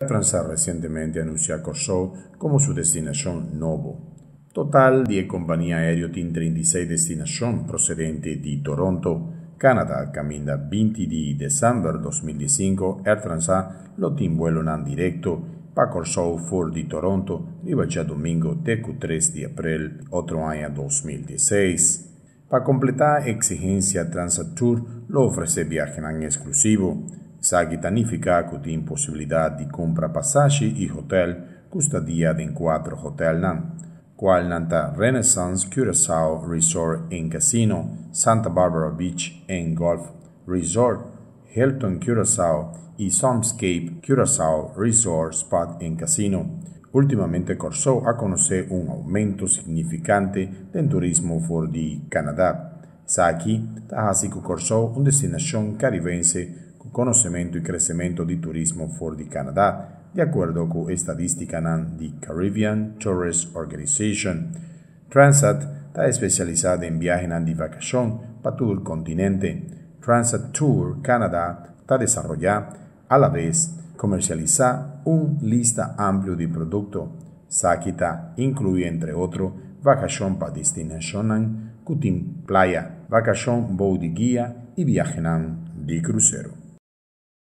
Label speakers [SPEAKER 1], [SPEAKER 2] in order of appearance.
[SPEAKER 1] Air France recientemente anunció a Corsou como su destinación nuevo. Total, 10 compañías aéreas tienen 36 destinos procedentes de Toronto, Canadá cammin 20 20 diciembre de 2005 Air France lo tiene vuelo non directo para Corsou Toronto, de Toronto ya domingo TQ3 de abril, otro año 2016. Para completar exigencia Transat Tour lo ofrece viaje en exclusivo, Sagi Tanifica la posibilidad de compra pasajes y hotel custodia de cuatro hotel nan. Cual nanta Renaissance Curacao Resort en Casino, Santa Barbara Beach en Golf Resort, Hilton Curacao y Sunscape Curacao Resort Spot en Casino. Últimamente Corso a conocer un aumento significante del turismo fuera de Canadá. Saki, que Corso, un destinación caribense conocimiento y crecimiento de turismo fuera de Canadá, de acuerdo con estadística de Caribbean Tourist Organization. Transat está especializada en viajes de vacaciones para todo el continente. Transat Tour Canada está desarrollando a la vez comercializa un lista amplio de productos. Sakita incluye entre otros vacaciones para destinaciones, cutin playa, vacación guía y viajes de crucero.